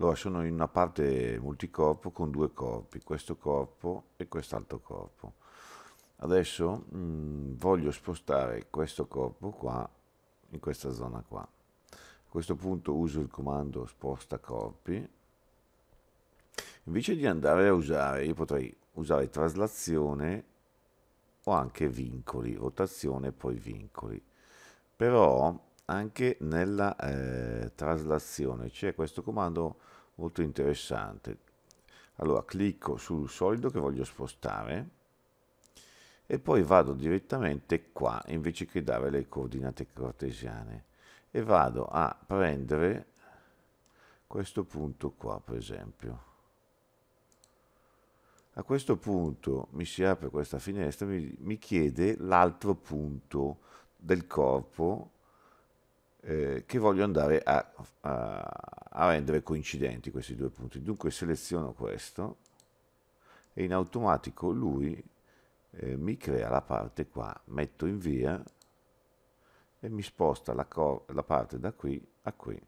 Allora sono in una parte multicorpo con due corpi, questo corpo e quest'altro corpo. Adesso mh, mm, voglio spostare questo corpo qua, in questa zona qua. A questo punto uso il comando sposta corpi. Invece di andare a usare, io potrei usare traslazione o anche vincoli, rotazione e poi vincoli. Però anche nella eh, traslazione c'è questo comando molto interessante allora clicco sul solido che voglio spostare e poi vado direttamente qua invece che dare le coordinate cartesiane e vado a prendere questo punto qua per esempio a questo punto mi si apre questa finestra mi, mi chiede l'altro punto del corpo eh, che voglio andare a, a, a rendere coincidenti questi due punti. Dunque seleziono questo e in automatico lui eh, mi crea la parte qua, metto in via e mi sposta la, la parte da qui a qui.